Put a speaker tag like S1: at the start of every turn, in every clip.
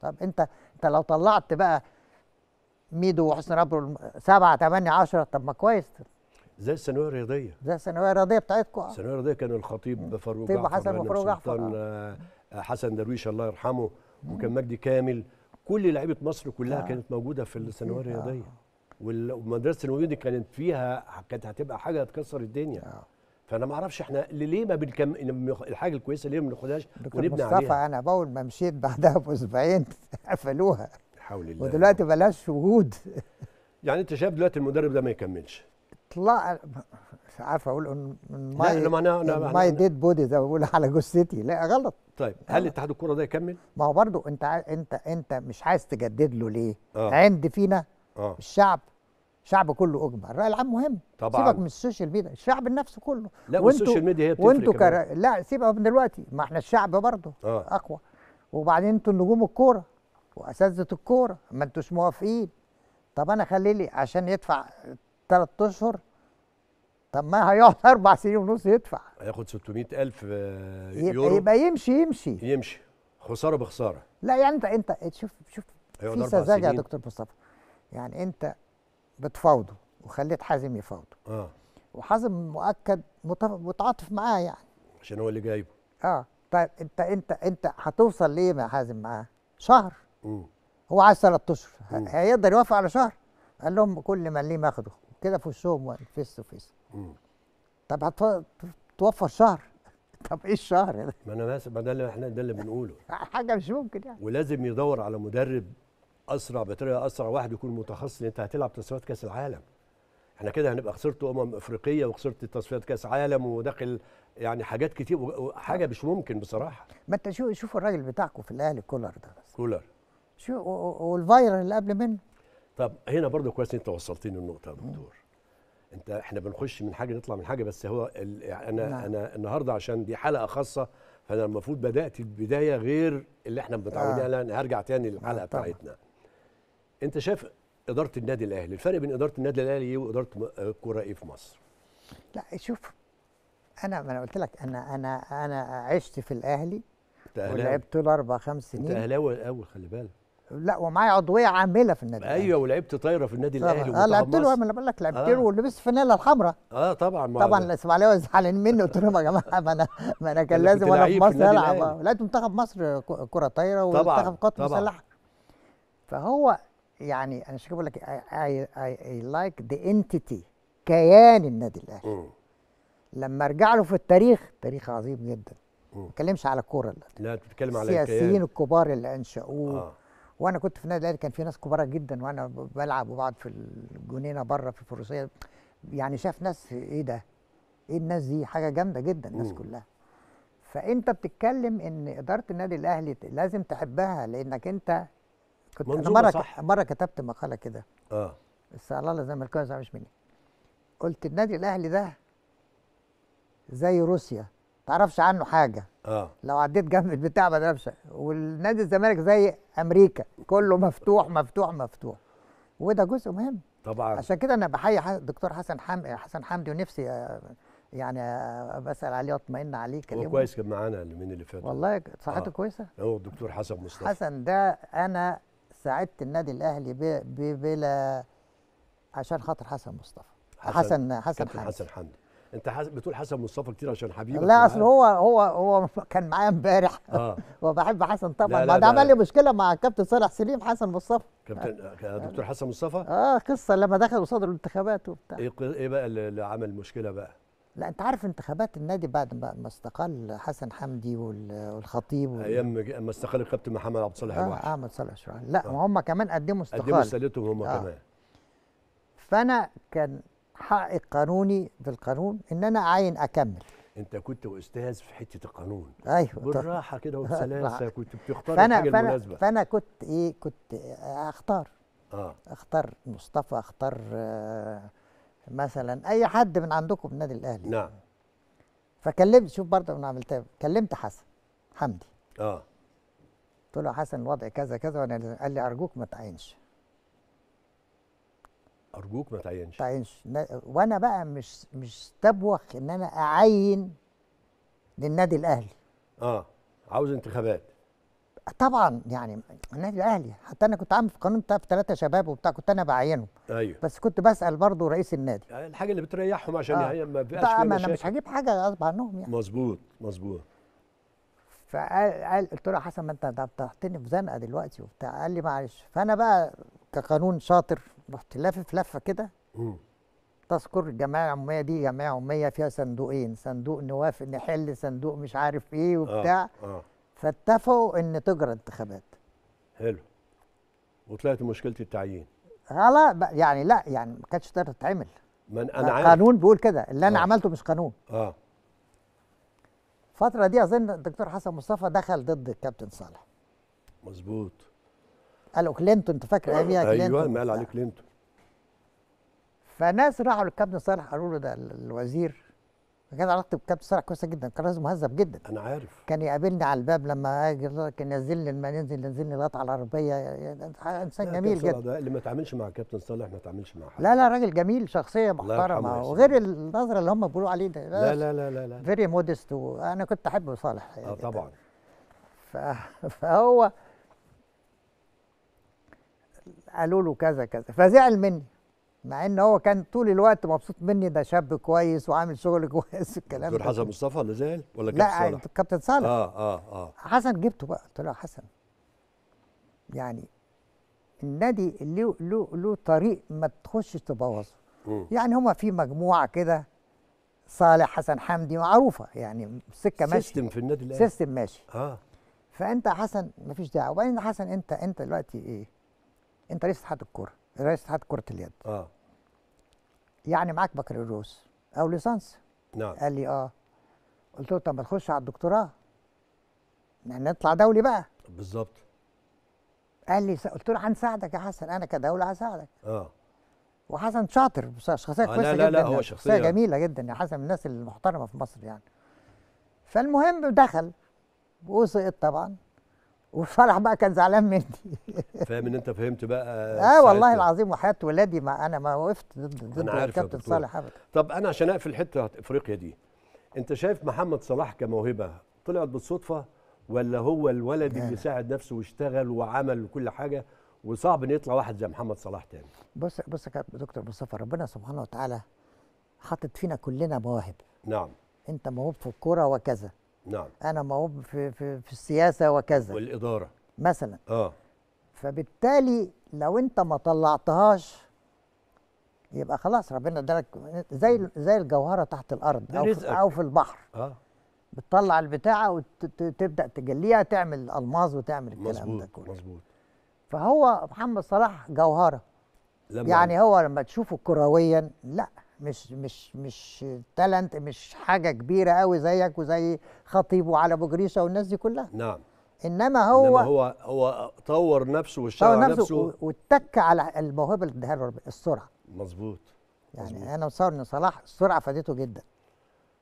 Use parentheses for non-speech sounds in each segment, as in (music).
S1: طب انت انت لو طلعت بقى ميدو وحسن ربه سبعة تمانية عشرة طب ما كويس زي الثانويه الرياضيه زي الثانويه الرياضيه بتاعتكم الثانويه الرياضيه كان
S2: الخطيب فاروق طيب حسن فاروق جعفر آه. آه، حسن درويش الله يرحمه وكان مجدي كامل كل لعيبه مصر كلها آه. كانت موجوده في الثانويه الرياضيه آه. والمدرسه الثانويه دي كانت فيها كانت هتبقى حاجه هتكسر الدنيا آه. فانا ما اعرفش احنا ليه ما بنكم الحاجه الكويسه ليه ما بناخدهاش ونبني مصطفى عليها
S1: انا باول ما مشيت بعدها باسبوعين (laughs) قفلوها حول الله ودلوقتي بلاش وجود
S2: (laughs) يعني انت شايف دلوقتي
S1: المدرب ده ما يكملش طلع مش عارف اقول ماي ماي ديد بودي زي ما بقول على جثتي لا غلط طيب هل اتحاد الكوره ده يكمل؟ ما هو برضه انت انت انت مش عايز تجدد له ليه؟ آه. عند فينا آه. الشعب الشعب كله اجمع الراي العام مهم طبعا سيبك من السوشيال ميديا الشعب نفسه كله لا والسوشيال ميديا هي بتفرق وانتوا كر... لا سيبك من دلوقتي ما احنا الشعب برضه آه. اقوى وبعدين انتوا نجوم الكوره واساتذه الكوره ما انتوش موافقين طب انا خلي لي عشان يدفع ثلاث اشهر طب ما هيقعد (laughs) اربع سنين ونص يدفع
S2: هياخد 600000 آه، يورو يبقى يمشي يمشي يمشي خساره بخساره
S1: لا يعني انت انت شوف شوف في سذاجه يا دكتور مصطفى يعني انت بتفاوضه وخليت حازم يفاوضه اه وحازم مؤكد متعاطف معاه يعني عشان هو اللي جايبه اه طيب انت انت انت هتوصل ليه مع حازم معاه؟ شهر مم. هو عايز ثلاث اشهر هيقدر يوافق على شهر؟ قال لهم كل ما ليه ماخده كده في وشهم فيس تو فيس طب هتوفر شهر (laughs) طب ايه الشهر
S2: ده؟ ما انا ما ده اللي احنا ده اللي بنقوله
S1: (laughs) حاجه مش ممكن يعني
S2: ولازم يدور على مدرب اسرع بطريقه اسرع واحد يكون متخصص ان انت هتلعب تصفيات كاس العالم احنا كده هنبقى خسرت امم افريقيه وخسرت تصفيات كاس عالم وداخل يعني حاجات كتير وحاجه مش ممكن بصراحه ما انت شوف شوف الراجل بتاعكم في الاهلي كولر ده بس كولر
S1: شو والفاير اللي قبل منه
S2: طب هنا برضه كويس انت وصلتني النقطه يا دكتور انت احنا بنخش من حاجه نطلع من حاجه بس هو يعني انا نعم. انا النهارده عشان دي حلقه خاصه فانا المفروض بدات البدايه غير اللي احنا متعودين آه. عليها آه. هرجع تاني للحلقه آه، بتاعتنا انت شايف اداره النادي الاهلي الفرق بين اداره النادي الاهلي واداره الكوره آه، ايه في مصر
S1: لا شوف انا ما انا قلت لك انا انا انا عشت في الاهلي ولعبت له اربع خمس سنين انت اهلاوي
S2: الاول خلي بالك
S1: لا ومعايا عضويه عامله في النادي
S2: ايوه ولعبت طايره في النادي الاهلي اه لعبت له انا
S1: بقول لك لعبت آه. له آه. ولبست فانيلا الحمراء اه طبعا طبعا الاسماعيلاوي زعلانين مني قلت لهم يا جماعه ما انا ما انا كان لازم وانا في مصر العب لعبت منتخب مصر كره طايره ومنتخب قطر مسلحه فهو يعني انا مش بقول لك اي لايك ذا انتيتي كيان النادي الاهلي لما ارجع له في التاريخ تاريخ عظيم جدا ما بتكلمش على الكوره
S2: لا بتتكلم على السياسيين
S1: الكبار اللي انشأوه آه. وانا كنت في النادي الاهلي كان في ناس كبار جدا وانا بلعب وبقعد في الجنينه بره في الفروسيه يعني شاف ناس ايه ده ايه الناس دي حاجه جامده جدا الناس كلها فانت بتتكلم ان اداره النادي الاهلي لازم تحبها لانك انت كنت انا مره صح. مره كتبت مقاله كده اه بس على الله زي ما مش مني قلت النادي الاهلي ده زي روسيا تعرفش عنه حاجه اه لو عديت جنب البتاع ما تعرفش والنادي الزمالك زي امريكا كله مفتوح مفتوح مفتوح وده جزء مهم طبعا عشان كده انا بحيي دكتور حسن حم... حسن حمدي ونفسي آه، يعني آه، بسال عليه واطمئن عليه كلمه هو كويس
S2: كان معانا اليومين اللي فاتوا والله صحته آه. كويسه هو الدكتور حسن مصطفى
S1: حسن ده انا ساعدت النادي الاهلي بلا عشان خاطر حسن مصطفى حسن حسن حسن
S2: حسن حمدي انت بتقول حسن مصطفى كتير عشان حبيبك لا اصل هو
S1: هو هو كان معايا امبارح آه. (laughs) وبحب حسن طبعا لا ده عمل لي مشكله مع الكابتن صالح سليم حسن مصطفى
S2: كابتن آه، دكتور حسن مصطفى
S1: اه قصه لما دخل قصاد الانتخابات وبتاع
S2: ايه, إيه بقى اللي عمل مشكله بقى
S1: لا انت عارف انتخابات النادي بعد ما استقال حسن حمدي والخطيب وال... ايام ما استقال الكابتن محمد عبد الصالح آه، الوحش اه محمد صالح شو لا آه. هم كمان قدموا استقاله قدموا استقالتهم هم آه. كمان فانا كان حقي قانوني في القانون ان انا اعين اكمل انت كنت استاذ في حته القانون ايوه بالراحه كده (laughs) وبسلاسه كنت بتختار فأنا الحاجه فأنا المناسبه فانا كنت ايه كنت اختار اه اختار مصطفى اختار آه مثلا اي حد من عندكم النادي الاهلي نعم فكلمت شوف برضه انا عملتها كلمت حسن حمدي اه قلت له حسن الوضع كذا كذا وانا قال لي ارجوك ما تعينش ارجوك ما تعينش تعينش وانا بقى مش مش تبوخ ان انا اعين للنادي الاهلي
S2: اه عاوز انتخابات
S1: طبعا يعني النادي الاهلي حتى انا كنت عامل في قانون بتاع في ثلاثه شباب وبتاع كنت انا بعينه ايوه بس كنت بسال برضه رئيس النادي
S2: يعني الحاجه اللي بتريحهم عشان آه. يعني ما بقاش فيها انا مش
S1: هجيب حاجه غصب عنهم يعني مظبوط مظبوط فقال قال قلت له حسن ما انت بتحطني في زنقه دلوقتي وبتاع قال لي معلش فانا بقى كقانون شاطر رحت لافف لفه كده تذكر الجمعيه العموميه دي جمعيه عموميه فيها صندوقين صندوق نوافق نحل صندوق مش عارف ايه وبتاع آه. آه. فاتفقوا ان تجرى انتخابات حلو وطلعت مشكله التعيين آه، لا يعني لا يعني ما كانتش تقدر تتعمل
S2: من انا عارف قانون
S1: بيقول كده اللي انا آه. عملته مش قانون اه الفتره دي اظن الدكتور حسن مصطفى دخل ضد الكابتن صالح مظبوط قالوا كلينتون انت فاكر ايام آه. أيوة، كلينتون ايوه ما قال عليه آه. كلينتون فناس راحوا للكابتن صالح قالوا له ده الوزير فكان علاقتي بكابتن صالح كويسه جدا كان راجل مهذب جدا انا عارف كان يقابلني على الباب لما اجي كان ينزلني لما ينزل ينزلني لغايه على العربيه انسان جميل جدا ده اللي ما تعاملش مع كابتن صالح ما تعاملش مع حد لا لا راجل جميل شخصيه محترمه وغير النظره اللي هم بيقولوا عليه ده لا لا لا لا لا فيري مودست وانا كنت احب صالح يعني. اه طبعا فهو قالوا له كذا كذا فزعل مني مع ان هو كان طول الوقت مبسوط مني ده شاب كويس وعامل شغل (laughs) كويس الكلام ده حسن
S2: مصطفى اللي زعل ولا كابتن صالح؟ لا كابتن صالح اه اه اه
S1: حسن جبته بقى قلت له حسن يعني النادي له له له طريق ما تخش تبوظه يعني هما في مجموعه كده صالح حسن حمدي معروفه يعني السكه ماشيه سيستم في النادي الاهلي سيستم ماشي اه فانت يا حسن مفيش داعي وبعدين حسن انت انت دلوقتي ايه؟ انت لسه حد الكوره رئيس اتحاد كره اليد اه يعني معاك بكالوريوس او ليسانس نعم قال لي اه قلت له طب ما تخش على الدكتوراه يعني نطلع دولي بقى بالظبط قال لي قلت له هنساعدك يا حسن انا كدوله هساعدك اه وحسن شاطر شخصيه آه، كويسه جدا. لا لا جدا لا هو شخصيه جميله جدا يا حسن من الناس المحترمه في مصر يعني فالمهم دخل وسقط طبعا وفرح بقى كان زعلان مني
S2: فاهم ان انت فهمت بقى (laughs) اه والله العظيم
S1: وحياه ولادي ما انا ما وقفت ضد ضد الكابتن صالح ابدا
S2: طب انا عشان اقفل حته افريقيا دي انت شايف محمد صلاح كموهبه طلعت بالصدفه ولا هو الولد اللي آه. ساعد نفسه واشتغل وعمل وكل حاجه وصعب ان يطلع واحد زي محمد صلاح تاني
S1: بص بص يا دكتور مصطفى ربنا سبحانه وتعالى حاطط فينا كلنا مواهب نعم انت موهوب في الكوره وكذا نعم انا موهوب في, في, في السياسه وكذا والاداره مثلا اه فبالتالي لو انت ما طلعتهاش يبقى خلاص ربنا ادالك زي زي الجوهره تحت الارض او في او في البحر اه بتطلع البتاعه وتبدا تجليها تعمل الماظ وتعمل الكلام ده كله مظبوط فهو محمد صلاح جوهره يعني هو لما تشوفه كرويا لا مش مش مش تالنت مش حاجه كبيره قوي زيك وزي خطيب وعلى ابو جريشه والناس دي كلها نعم انما هو إنما هو
S2: هو طور نفسه واشتغل طور نفسه, نفسه
S1: واتك على الموهبه اللي اداها له السرعه مظبوط يعني مزبوط. انا مصور ان صلاح السرعه فادته جدا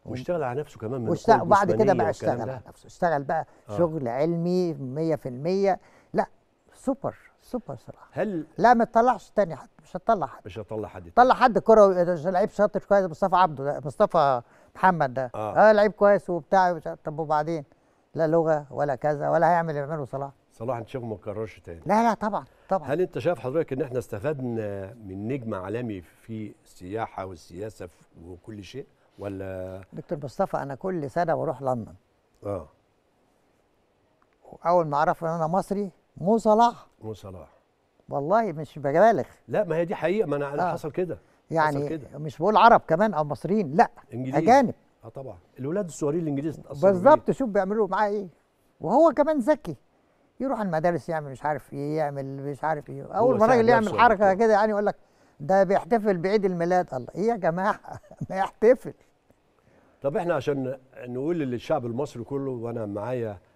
S2: واشتغل على نفسه كمان من وبعد كده بقى اشتغل على نفسه
S1: اشتغل بقى آه. شغل علمي 100% سوبر سوبر صراحه هل لا ما تطلعش تاني حد مش هتطلع حد
S2: مش هتطلع حد
S1: طلع حد كره لعيب شاطر كويس مصطفى عبده ده مصطفى محمد ده اه, آه لعيب كويس وبتاع طب وبعدين لا لغه ولا كذا ولا هيعمل اللي بيعمله صلاح
S2: صلاح انت شايفه ما تكررش تاني لا لا طبعا طبعا هل انت شايف حضرتك ان احنا استفدنا من نجم عالمي في السياحه والسياسه وكل شيء ولا
S1: دكتور مصطفى انا كل سنه بروح لندن اه اول ما اعرف ان انا مصري مو صلاح مو صلاح والله مش ببالغ لا ما هي دي حقيقه ما انا آه. حصل كده يعني حصل كده. مش بقول عرب كمان او مصريين لا إنجليز. اجانب اه طبعا الولاد الصغيرين الانجليز
S2: بالظبط
S1: شوف بيعملوا معاه ايه وهو كمان ذكي يروح المدارس يعمل مش عارف ايه يعمل مش عارف ايه اول ما راجل يعمل حركه كده يعني يقول لك ده بيحتفل بعيد الميلاد الله ايه يا جماعه (laughs) ما يحتفل
S2: طب احنا عشان نقول للشعب المصري كله وانا معايا